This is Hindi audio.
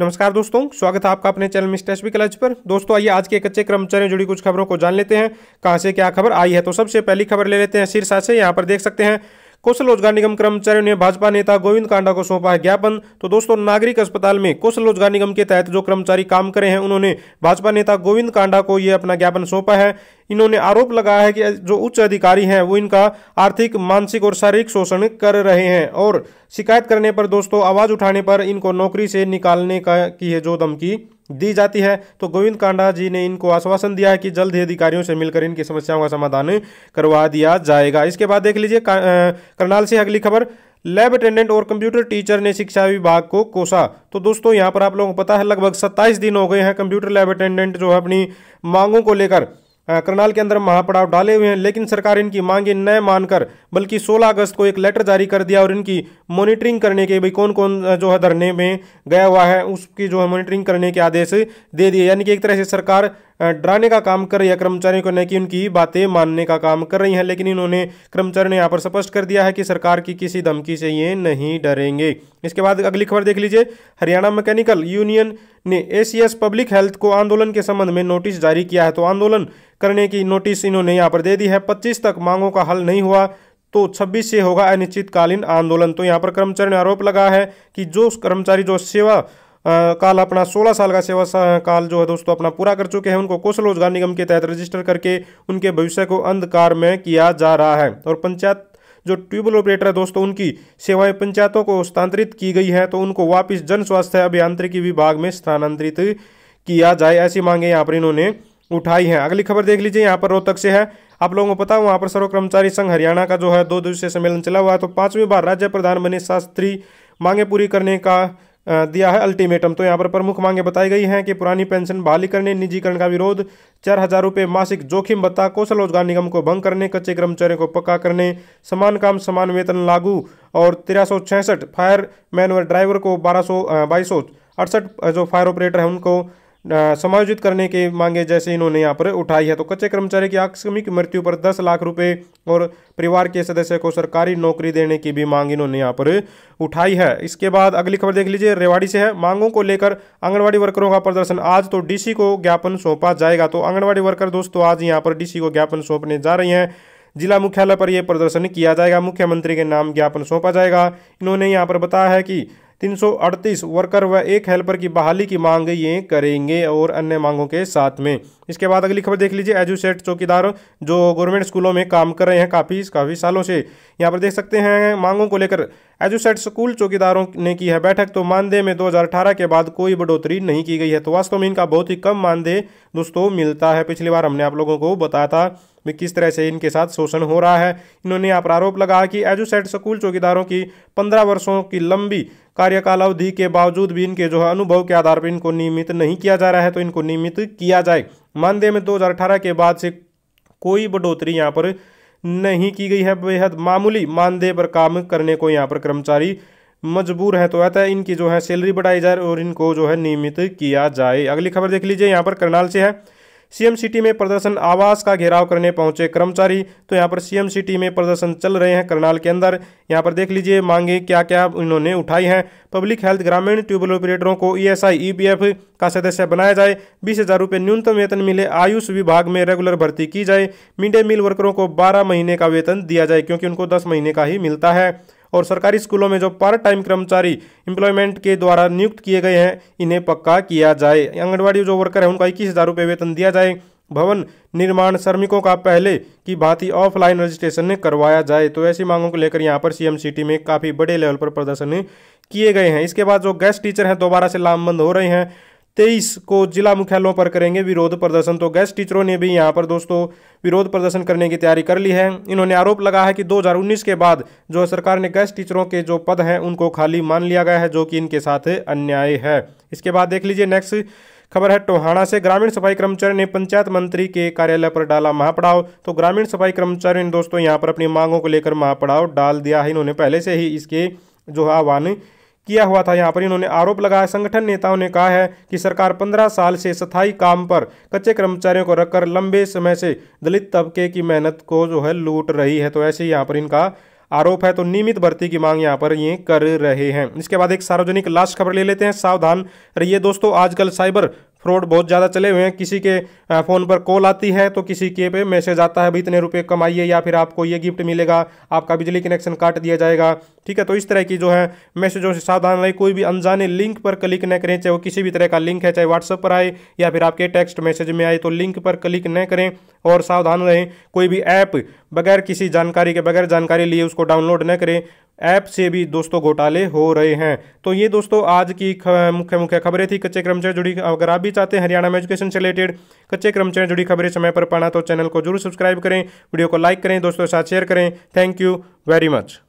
नमस्कार दोस्तों स्वागत है आपका अपने चैनल मिस्टर एसबी क्लच पर दोस्तों आइए आज के कच्चे कर्मचारियों जुड़ी कुछ खबरों को जान लेते हैं कहां से क्या खबर आई है तो सबसे पहली खबर ले लेते हैं शीर्षा से यहां पर देख सकते हैं कौशल रोजगार निगम कर्मचारियों ने भाजपा नेता गोविंद कांडा को सौंपा है ज्ञापन तो दोस्तों नागरिक अस्पताल में कौशल रोजगार निगम के तहत जो कर्मचारी काम करे हैं उन्होंने भाजपा नेता गोविंद कांडा को यह अपना ज्ञापन सौंपा है इन्होंने आरोप लगाया है कि जो उच्च अधिकारी हैं वो इनका आर्थिक मानसिक और शारीरिक शोषण कर रहे हैं और शिकायत करने पर दोस्तों आवाज उठाने पर इनको नौकरी से निकालने का की है जो धमकी दी जाती है तो गोविंद कांडा जी ने इनको आश्वासन दिया है कि जल्द ही अधिकारियों से मिलकर इनकी समस्याओं का समाधान करवा दिया जाएगा इसके बाद देख लीजिए करनाल से अगली खबर लैब अटेंडेंट और कंप्यूटर टीचर ने शिक्षा विभाग को कोसा तो दोस्तों यहाँ पर आप लोगों को पता है लगभग सत्ताईस दिन हो गए हैं कंप्यूटर लैब अटेंडेंट जो है अपनी मांगों को लेकर करनाल के अंदर महापड़ाव डाले हुए हैं लेकिन सरकार इनकी मांगे न मानकर बल्कि 16 अगस्त को एक लेटर जारी कर दिया और इनकी मॉनिटरिंग करने के भाई कौन कौन जो है धरने में गया हुआ है उसकी जो है मॉनिटरिंग करने के आदेश दे दिए यानी कि एक तरह से सरकार डराने का काम कर रही है कर्मचारियों को न कि उनकी बातें मानने का काम कर रही हैं लेकिन इन्होंने कर्मचारियों ने यहाँ पर स्पष्ट कर दिया है कि सरकार की किसी धमकी से ये नहीं डरेंगे इसके बाद अगली खबर देख लीजिए हरियाणा मैकेनिकल यूनियन ने एसीएस पब्लिक हेल्थ को आंदोलन के संबंध में नोटिस जारी किया है तो आंदोलन करने की नोटिस इन्होंने यहाँ पर दे दी है पच्चीस तक मांगों का हल नहीं हुआ तो 26 से होगा अनिश्चितकालीन आंदोलन तो यहाँ पर कर्मचारी ने आरोप लगा है कि जो कर्मचारी जो सेवा काल अपना 16 साल का सेवा काल जो है दोस्तों अपना पूरा कर चुके हैं उनको कौशल रोजगार निगम के तहत रजिस्टर करके उनके भविष्य को अंधकार में किया जा रहा है और पंचायत जो ट्यूबवेल ऑपरेटर है दोस्तों उनकी सेवाएं पंचायतों को स्थानांतरित की गई है तो उनको वापिस जन स्वास्थ्य अभियांत्रिकी विभाग में स्थानांतरित किया जाए ऐसी मांगे यहाँ पर इन्होंने उठाई हैं अगली खबर देख लीजिए यहाँ पर रोहतक से है आप लोगों को पता है वहाँ पर सर्व कर्मचारी संघ हरियाणा का जो है दो दिवसीय सम्मेलन चला हुआ है तो पांचवीं बार राज्य प्रधान बने शास्त्री मांगे पूरी करने का दिया है अल्टीमेटम तो यहाँ पर प्रमुख मांगे बताई गई हैं कि पुरानी पेंशन बहाली करने निजीकरण का विरोध चार हजार रुपये मासिक जोखिम भत्ता कौशल रोजगार निगम को भंग करने कच्चे कर्मचारियों को पक्का करने समान काम समान वेतन लागू और तेरह सौ फायर मैन और ड्राइवर को बारह सौ अड़सठ जो फायर ऑपरेटर हैं उनको समायोजित करने के मांगे जैसे इन्होंने यहाँ पर उठाई है तो कच्चे कर्मचारी की आकस्मिक मृत्यु पर दस लाख रुपए और परिवार के सदस्य को सरकारी नौकरी देने की भी मांग इन्होंने यहाँ पर उठाई है इसके बाद अगली खबर देख लीजिए रेवाड़ी से है मांगों को लेकर आंगनबाड़ी वर्करों का प्रदर्शन आज तो डी को ज्ञापन सौंपा जाएगा तो आंगनबाड़ी वर्कर दोस्तों आज यहाँ पर डीसी को ज्ञापन सौंपने जा रही हैं जिला मुख्यालय पर यह प्रदर्शन किया जाएगा मुख्यमंत्री के नाम ज्ञापन सौंपा जाएगा इन्होंने यहाँ पर बताया है कि 338 वर्कर व एक हेल्पर की बहाली की मांग ये करेंगे और अन्य मांगों के साथ में इसके बाद अगली खबर देख लीजिए एजुसेट चौकीदार जो गवर्नमेंट स्कूलों में काम कर रहे हैं काफ़ी काफ़ी सालों से यहाँ पर देख सकते हैं मांगों को लेकर एजुसेट स्कूल चौकीदारों ने की है बैठक तो मानदेय में 2018 के बाद कोई बढ़ोतरी नहीं की गई है तो वास्तव में इनका बहुत ही कम मानदेय दोस्तों मिलता है पिछली बार हमने आप लोगों को बताया था भी किस तरह से इनके साथ शोषण हो रहा है इन्होंने यहाँ पर आरोप लगाया कि एजुसेट स्कूल चौकीदारों की पंद्रह वर्षों की लंबी अवधि के बावजूद भी इनके जो है अनुभव के आधार पर इनको नियमित नहीं किया जा रहा है तो इनको नियमित किया जाए मानदेय में दो के बाद से कोई बढ़ोतरी यहाँ पर नहीं की गई है बेहद मामूली मानदेय पर काम करने को यहाँ पर कर्मचारी मजबूर है तो अतः इनकी जो है सैलरी बढ़ाई जाए और इनको जो है नियमित किया जाए अगली खबर देख लीजिए यहाँ पर करनाल से है सीएम सिटी में प्रदर्शन आवास का घेराव करने पहुंचे कर्मचारी तो यहाँ पर सीएम सिटी में प्रदर्शन चल रहे हैं करनाल के अंदर यहाँ पर देख लीजिए मांगे क्या क्या इन्होंने उठाई हैं पब्लिक हेल्थ ग्रामीण ट्यूबवेल ऑपरेटरों को ईएसआई ईपीएफ का सदस्य बनाया जाए बीस हज़ार रुपये न्यूनतम वेतन मिले आयुष विभाग में रेगुलर भर्ती की जाए मिड डे मील वर्करों को बारह महीने का वेतन दिया जाए क्योंकि उनको दस महीने का ही मिलता है और सरकारी स्कूलों में जो पार्ट टाइम कर्मचारी इंप्लॉयमेंट के द्वारा नियुक्त किए गए हैं इन्हें पक्का किया जाए आंगनबाड़ी जो वर्कर है उनका इक्कीस हज़ार रुपये वेतन दिया जाए भवन निर्माण श्रमिकों का पहले की भांति ऑफलाइन रजिस्ट्रेशन करवाया जाए तो ऐसी मांगों को लेकर यहाँ पर सीएम सिटी में काफ़ी बड़े लेवल पर प्रदर्शन किए गए हैं इसके बाद जो गेस्ट टीचर हैं दोबारा से लामबंद हो रहे हैं तेईस को जिला मुख्यालयों पर करेंगे विरोध प्रदर्शन तो गेस्ट टीचरों ने भी यहाँ पर दोस्तों विरोध प्रदर्शन करने की तैयारी कर ली है इन्होंने आरोप लगा है कि 2019 के बाद जो सरकार ने गेस्ट टीचरों के जो पद हैं उनको खाली मान लिया गया है जो कि इनके साथ अन्याय है इसके बाद देख लीजिए नेक्स्ट खबर है टोहाना से ग्रामीण सफाई कर्मचारी ने पंचायत मंत्री के कार्यालय पर डाला महापड़ाव तो ग्रामीण सफाई कर्मचारी ने दोस्तों यहाँ पर अपनी मांगों को लेकर महापड़ाव डाल दिया है इन्होंने पहले से ही इसके जो आह्वान किया हुआ था यहाँ पर इन्होंने आरोप लगाया संगठन नेताओं ने कहा है कि सरकार पंद्रह साल से स्थायी काम पर कच्चे कर्मचारियों को रखकर लंबे समय से दलित तबके की मेहनत को जो है लूट रही है तो ऐसे ही यहाँ पर इनका आरोप है तो नियमित भर्ती की मांग यहाँ पर ये कर रहे हैं इसके बाद एक सार्वजनिक लास्ट खबर ले लेते हैं सावधान रहिए दोस्तों आजकल साइबर फ्रॉड बहुत ज़्यादा चले हुए हैं किसी के फ़ोन पर कॉल आती है तो किसी के पे मैसेज आता है भाई इतने रुपये कमाइए या फिर आपको ये गिफ्ट मिलेगा आपका बिजली कनेक्शन काट दिया जाएगा ठीक है तो इस तरह की जो है मैसेजों से सावधान रहे कोई भी अनजाने लिंक पर क्लिक न करें चाहे वो किसी भी तरह का लिंक है चाहे व्हाट्सअप पर आए या फिर आपके टेक्स्ट मैसेज में आए तो लिंक पर क्लिक न करें और सावधान रहें कोई भी ऐप बगैर किसी जानकारी के बगैर जानकारी लिए उसको डाउनलोड न करें ऐप से भी दोस्तों घोटाले हो रहे हैं तो ये दोस्तों आज की मुख्य मुख्य खबरें थी कच्चे कर्मचारी जुड़ी अगर आप भी चाहते हैं हरियाणा में एजुकेशन से रिलेटेड कच्चे कर्मचारी जुड़ी खबरें समय पर पाना तो चैनल को जरूर सब्सक्राइब करें वीडियो को लाइक करें दोस्तों के साथ शेयर करें थैंक यू वेरी मच